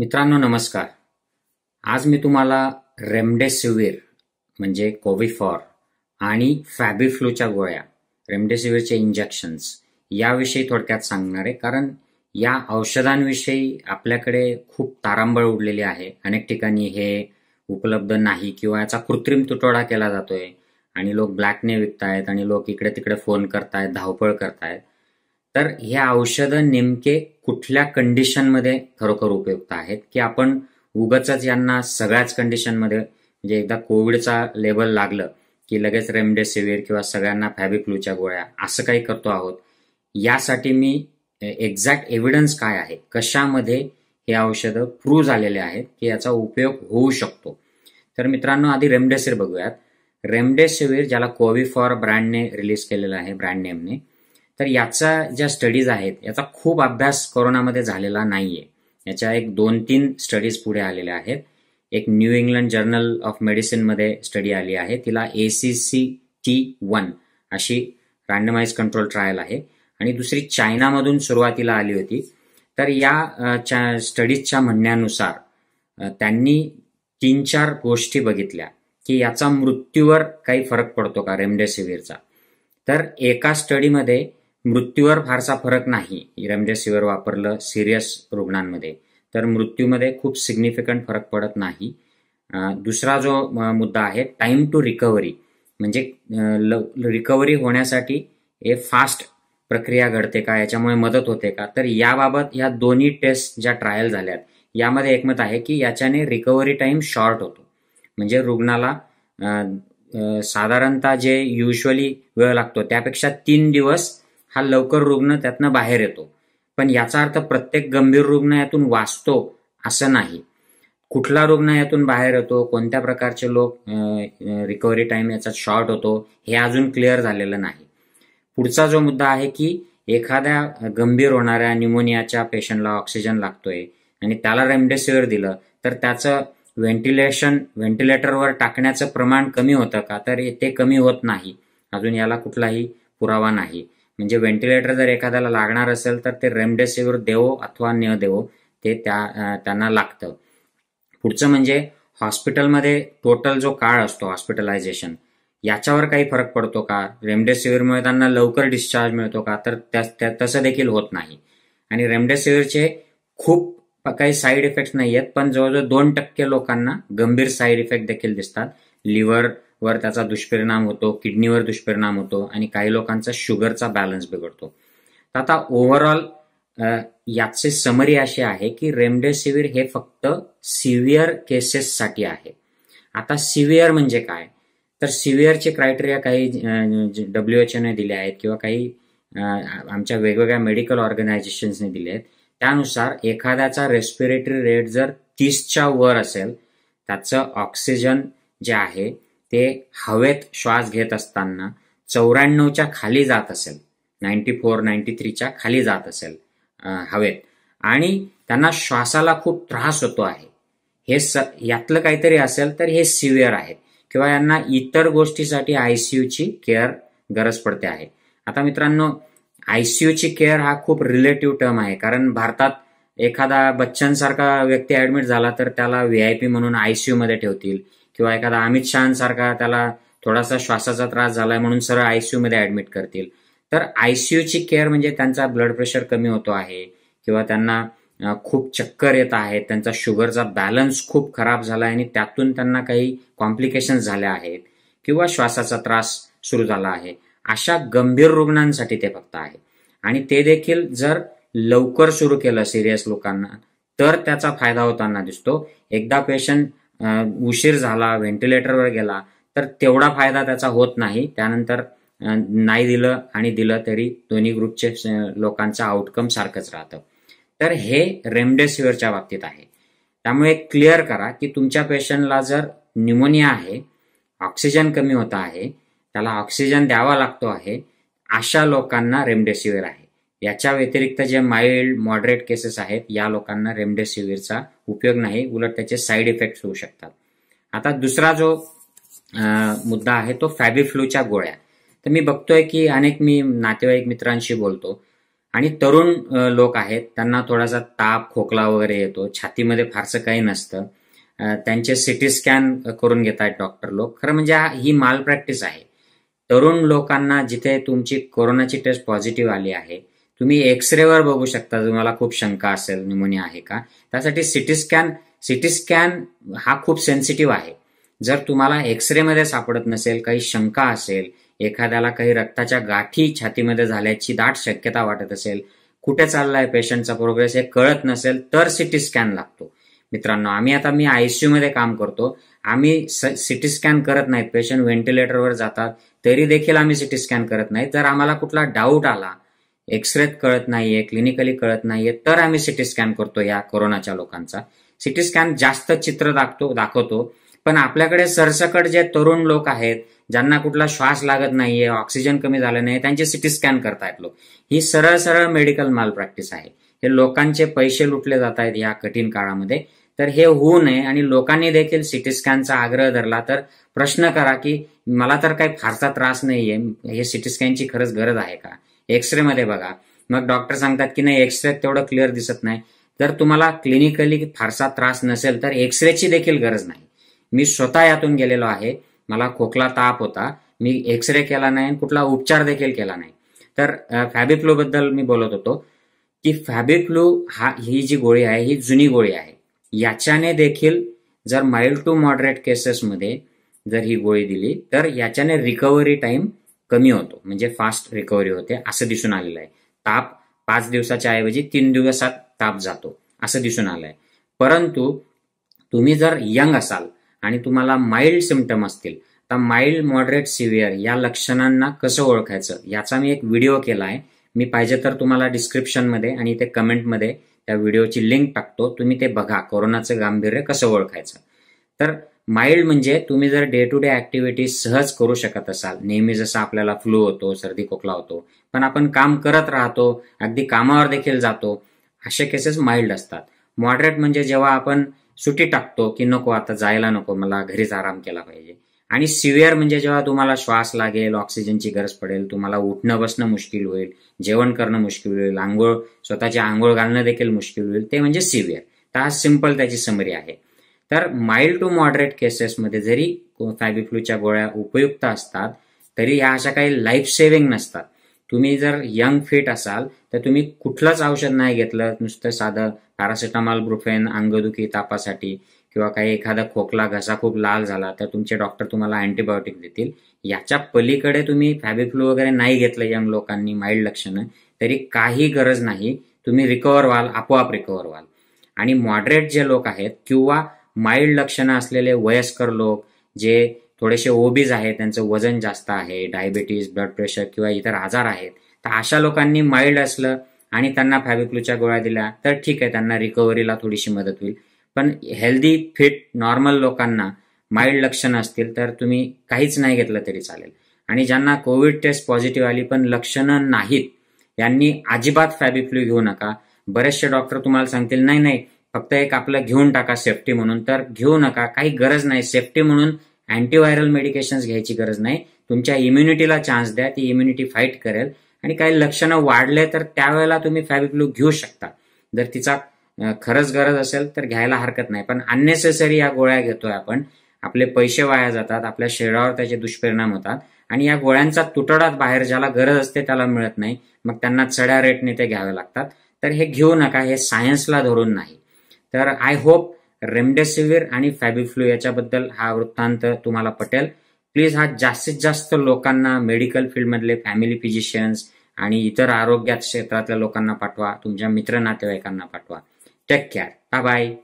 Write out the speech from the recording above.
मित्रांनो नमस्कार आज मी तुम्हाला रेमडेसिवीर म्हणजे कोविफॉर आणि फॅबिफ्लूच्या गोळ्या रेमडेसिवीरचे इंजेक्शन्स याविषयी थोडक्यात सांगणार आहे कारण या औषधांविषयी आपल्याकडे खूप तारांबळ उडलेली आहे अनेक ठिकाणी हे उपलब्ध नाही किंवा याचा कृत्रिम तुटवडा केला जातोय आणि लोक ब्लॅकने विकतायत आणि लोक इकडे तिकडे फोन करतायत धावपळ करतायत तर हे औषधं नेमके कुठल्या कंडिशनमध्ये खरोखर उपयुक्त आहेत की आपण उगच यांना सगळ्याच कंडिशनमध्ये म्हणजे एकदा कोविडचा लेबल लागलं की लगेच रेमडेसिवीर किंवा सगळ्यांना फॅबिक्लूच्या गोळ्या असं काही करतो आहोत यासाठी मी एक्झॅक्ट एव्हिडन्स काय आहे कशामध्ये हे औषधं प्रूव्ह झालेले आहेत की याचा उपयोग होऊ शकतो तर मित्रांनो आधी रेमडेसिवीर बघूयात रेमडेसिवीर ज्याला कोविफॉर ब्रँडने रिलीज केलेलं आहे ब्रँड नेमने तर याचा ज्या स्टडीज आहेत याचा खूप अभ्यास कोरोनामध्ये झालेला नाहीये याच्या एक दोन तीन स्टडीज पुढे आलेल्या आहेत एक न्यू इंग्लंड जर्नल ऑफ मेडिसिनमध्ये स्टडी आली आहे तिला A C C T one अशी रँडमाइज कंट्रोल ट्रायल आहे आणि दुसरी चायनामधून सुरुवातीला आली होती तर या स्टडीजच्या म्हणण्यानुसार त्यांनी तीन चार गोष्टी बघितल्या की याचा मृत्यूवर काही फरक पडतो का रेमडेसिवीरचा तर एका स्टडीमध्ये मृत्यूवर फारसा फरक नाही रेमडेसिवीर वापरलं सिरियस रुग्णांमध्ये तर मृत्यूमध्ये खूप सिग्निफिकंट फरक पडत नाही दुसरा जो मुद्दा आहे टाईम टू रिकव्हरी म्हणजे रिकव्हरी होण्यासाठी हे फास्ट प्रक्रिया घडते का याच्यामुळे मदत होते का तर याबाबत या दोन्ही टेस्ट ज्या ट्रायल झाल्यात यामध्ये एकमत आहे की याच्याने रिकव्हरी टाईम शॉर्ट होतो म्हणजे रुग्णाला साधारणतः जे युजली वेळ लागतो त्यापेक्षा तीन दिवस हा लवकर रुग्ण त्यातनं बाहेर येतो पण याचा अर्थ प्रत्येक गंभीर रुग्ण यातून वाचतो असं नाही कुठला रुग्ण यातून बाहेर येतो कोणत्या प्रकारचे लोक रिकव्हरी टाईम याचा शॉर्ट होतो हे अजून क्लिअर झालेलं नाही पुढचा जो मुद्दा आहे की एखाद्या गंभीर होणाऱ्या निमोनियाच्या पेशंटला ऑक्सिजन लागतोय आणि त्याला रेमडेसिवीर दिलं तर त्याचं व्हेंटिलेशन व्हेंटिलेटरवर टाकण्याचं प्रमाण कमी होतं का तर ते कमी होत नाही अजून याला कुठलाही पुरावा नाही म्हणजे व्हेंटिलेटर जर एखाद्याला लागणार असेल तर ते रेमडेसिवीर देवो अथवा न देवो ते त्या त्यांना लागतं पुढचं म्हणजे हॉस्पिटलमध्ये टोटल जो काळ असतो हॉस्पिटलायझेशन याच्यावर काही फरक पडतो का रेमडेसिवीरमुळे त्यांना लवकर डिस्चार्ज मिळतो का तर त्या तसं देखील होत नाही आणि रेमडेसिवीरचे खूप काही साईड इफेक्ट नाही आहेत पण जवळजवळ दोन टक्के लोकांना गंभीर साईड इफेक्ट देखील दिसतात लिव्हर वर त्याचा दुष्परिणाम होतो किडनीवर दुष्परिणाम होतो आणि काही लोकांचा शुगरचा बॅलन्स बिघडतो तर आता ओव्हरऑल याचे समरी असे आहे की रेमडेसिवीर हे फक्त सिव्हिअर केसेससाठी आहे आता सिव्हिअर म्हणजे काय तर सिव्हिअरचे क्रायटेरिया काही डब्ल्यू एच ओने दिले आहेत किंवा काही आमच्या वेगवेगळ्या मेडिकल ऑर्गनायझेशन्सने दिले आहेत त्यानुसार एखाद्याचा रेस्पिरेटरी रेट जर तीसच्या वर असेल त्याचं ऑक्सिजन जे आहे ते हवेत श्वास घेत असताना चौऱ्याण्णवच्या खाली जात असेल नाईन्टी फोर नाईन्टी थ्रीच्या खाली जात असेल हवेत आणि त्यांना श्वासाला खूप त्रास होतो आहे हे स यातलं काहीतरी असेल तर हे सिव्हिअर आहे किंवा यांना इतर गोष्टीसाठी आय सी यूची केअर गरज पडते आहे आता मित्रांनो आय सी यूची केअर हा खूप रिलेटिव्ह टर्म आहे कारण भारतात एखादा बच्चन सारखा व्यक्ती ऍडमिट झाला तर त्याला व्ही आय पी म्हणून मध्ये ठेवतील किंवा एखादा अमित शहासारखा त्याला थोडासा श्वासाचा त्रास झालाय म्हणून सरळ आयसीयू मध्ये ऍडमिट करतील तर आयसीयूची केअर म्हणजे त्यांचा ब्लड प्रेशर कमी होतो आहे किंवा त्यांना खूप चक्कर येत आहे त्यांचा शुगरचा बॅलन्स खूप खराब झाला आहे आणि त्यातून त्यांना काही कॉम्प्लिकेशन झाल्या आहेत किंवा श्वासाचा त्रास सुरू झाला आहे अशा गंभीर रुग्णांसाठी ते फक्त आहे आणि ते देखील जर लवकर सुरू केलं सिरियस लोकांना तर त्याचा फायदा होताना दिसतो एकदा पेशंट उशीर झाला व्हेंटिलेटरवर गेला तर तेवढा फायदा त्याचा होत नाही त्यानंतर नाही दिलं आणि दिलं तरी दोन्ही ग्रुपचे लोकांचा आउटकम सारखंच राहतं तर हे रेमडेसिवीरच्या बाबतीत आहे त्यामुळे क्लिअर करा की तुमच्या पेशंटला जर न्यूमोनिया आहे ऑक्सिजन कमी होता आहे त्याला ऑक्सिजन द्यावा लागतो आहे अशा लोकांना रेमडेसिवीर आहे याच्या व्यतिरिक्त जे माइल्ड मॉडरेट केसेस आहेत या लोकांना रेमडेसिवीरचा उपयोग नाही उलट त्याचे साईड इफेक्ट्स होऊ शकतात आता दुसरा जो मुद्दा आहे तो फ्लूच्या गोळ्या तर मी बघतोय की अनेक मी नातेवाईक मित्रांशी बोलतो आणि तरुण लोक आहेत त्यांना थोडासा ताप खोकला वगैरे येतो छातीमध्ये फारसं काही नसतं त्यांचे सिटी स्कॅन करून घेत आहेत डॉक्टर लोक खरं म्हणजे ही माल प्रॅक्टिस आहे तरुण लोकांना जिथे तुमची कोरोनाची टेस्ट पॉझिटिव्ह आली आहे तुम्ही वर बघू शकता तुम्हाला खूप शंका असेल न्युमोनिया आहे का त्यासाठी सिटी स्कॅन सिटी स्कॅन हा खूप सेन्सिटिव्ह आहे जर तुम्हाला मध्ये सापडत नसेल काही शंका असेल एखाद्याला काही रक्ताच्या गाठी छातीमध्ये झाल्याची दाट शक्यता वाटत असेल कुठे चाललाय पेशंटचा प्रोग्रेस हे कळत नसेल तर सिटी स्कॅन लागतो मित्रांनो आम्ही आता मी आयसीयू मध्ये काम करतो आम्ही सिटी स्कॅन करत नाही पेशंट व्हेंटिलेटरवर जातात तरी देखील आम्ही सिटी स्कॅन करत नाही जर आम्हाला कुठला डाऊट आला एक्सरेत कळत नाहीये क्लिनिकली कळत नाहीये तर आम्ही सिटी स्कॅन करतो या कोरोनाच्या लोकांचा सिटी स्कॅन जास्त चित्र दाखतो दाखवतो पण आपल्याकडे सरसकट जे तरुण लोक आहेत ज्यांना कुठला श्वास लागत नाहीये ऑक्सिजन कमी झाला नाही त्यांचे सिटी स्कॅन करतायत लोक ही सरळ सरळ मेडिकल माल प्रॅक्टिस आहे हे लोकांचे पैसे लुटले जात आहेत या कठीण काळामध्ये तर हे होऊ नये आणि लोकांनी देखील सिटी स्कॅनचा आग्रह धरला तर प्रश्न करा की मला तर काही फारसा त्रास नाहीये हे सिटी स्कॅनची खरंच गरज आहे का मध्ये बघा मग डॉक्टर सांगतात की नाही एक्सरे तेवढं क्लिअर दिसत नाही जर तुम्हाला क्लिनिकली फारसा त्रास नसेल तर एक्सरेची देखील गरज नाही मी स्वतः यातून गेलेलो आहे मला खोकला ताप होता मी एक्सरे केला नाही कुठला उपचार देखील केला नाही तर फॅबी बद्दल मी बोलत होतो की फॅबी फ्लू हा ही जी गोळी आहे ही जुनी गोळी आहे याच्याने देखील जर माइल्ड टू मॉडरेट केसेसमध्ये जर ही गोळी दिली तर याच्याने रिकव्हरी टाइम कमी होतो म्हणजे फास्ट रिकव्हरी होते असं दिसून आलेलं आहे ताप पाच दिवसाच्या ऐवजी तीन दिवसात ताप जातो असं दिसून आलंय परंतु तुम्ही जर यंग असाल आणि तुम्हाला माइल्ड सिमटम असतील तर माइल्ड मॉडरेट सिव्हिअर या लक्षणांना कसं ओळखायचं याचा मी एक व्हिडिओ केला आहे मी पाहिजे तर तुम्हाला डिस्क्रिप्शनमध्ये आणि इथे कमेंटमध्ये त्या व्हिडिओची लिंक टाकतो तुम्ही ते बघा कोरोनाचं गांभीर्य कसं ओळखायचं तर माइल्ड म्हणजे तुम्ही जर डे टू डे ऍक्टिव्हिटीज सहज करू शकत असाल नेहमी जसं आपल्याला फ्लू होतो सर्दी खोकला होतो पण आपण काम करत राहतो अगदी कामावर देखील जातो असे केसेस माइल्ड असतात मॉडरेट म्हणजे जेव्हा आपण सुटी टाकतो की नको आता जायला नको मला घरीच आराम केला पाहिजे आणि सिव्हिअर म्हणजे जेव्हा तुम्हाला श्वास लागेल ऑक्सिजनची गरज पडेल तुम्हाला उठणं बसणं मुश्किल होईल जेवण करणं मुश्किल होईल आंघोळ स्वतःची आंघोळ घालणं देखील मुश्किल होईल ते म्हणजे सिव्हिअर तर हा सिम्पल त्याची समरी आहे तर माइल्ड टू मॉडरेट केसेसमध्ये जरी फ्लूच्या गोळ्या उपयुक्त असतात तरी ह्या अशा काही लाईफ सेव्हिंग नसतात तुम्ही जर यंग फिट असाल तर तुम्ही कुठलंच औषध नाही घेतलं नुसतं साधं पॅरासिटामॉल ब्रुफेन अंगदुखी तापासाठी किंवा काही एखादा खोकला घसा खूप लाल झाला तर तुमचे डॉक्टर तुम्हाला अँटीबायोटिक देतील याच्या पलीकडे तुम्ही फ्लू वगैरे नाही घेतलं यंग लोकांनी माइल्ड लक्षणं तरी काही गरज नाही तुम्ही रिकवर व्हाल आपोआप रिकवर व्हाल आणि मॉडरेट जे लोक आहेत किंवा माइल्ड लक्षणं असलेले वयस्कर लोक जे थोडेसे ओबीज आहेत त्यांचं वजन जास्त आहे डायबिटीज ब्लड प्रेशर किंवा इतर आजार आहेत तर अशा लोकांनी माइल्ड असलं आणि त्यांना फॅबिक्लूच्या गोळ्या दिल्या तर ठीक आहे त्यांना रिकव्हरीला थोडीशी मदत होईल पण हेल्दी फिट नॉर्मल लोकांना माइल्ड लक्षणं असतील तर तुम्ही काहीच नाही घेतलं तरी चालेल आणि ज्यांना कोविड टेस्ट पॉझिटिव्ह आली पण लक्षणं नाहीत यांनी अजिबात फॅबिफ्लू घेऊ नका बरेचसे डॉक्टर तुम्हाला सांगतील नाही नाही फक्त एक आपलं घेऊन टाका सेफ्टी म्हणून तर घेऊ नका काही गरज नाही सेफ्टी म्हणून अँटीव्हायरल मेडिकेशन्स घ्यायची गरज नाही तुमच्या इम्युनिटीला चान्स द्या ती इम्युनिटी फाईट करेल आणि काही लक्षणं वाढले तर त्यावेळेला तुम्ही फॅबिक्लू घेऊ शकता जर तिचा खरंच गरज असेल तर घ्यायला हरकत नाही पण अननेसेसरी या गोळ्या घेतोय आपण आपले पैसे वाया जातात आपल्या शरीरावर त्याचे दुष्परिणाम होतात आणि या गोळ्यांचा तुटडात बाहेर ज्याला गरज असते त्याला मिळत नाही मग त्यांना चढ्या रेटने ते घ्यावे लागतात तर हे घेऊ नका हे सायन्सला धरून नाही तर आय होप रेमडेसिवीर आणि फॅबिफ्लू याच्याबद्दल हा वृत्तांत तुम्हाला पटेल प्लीज हा जास्तीत जास्त लोकांना मेडिकल फील्डमधले फॅमिली फिजिशियन्स आणि इतर आरोग्य क्षेत्रातल्या लोकांना पाठवा तुमच्या मित्र नातेवाईकांना पाठवा टेक केअर बाय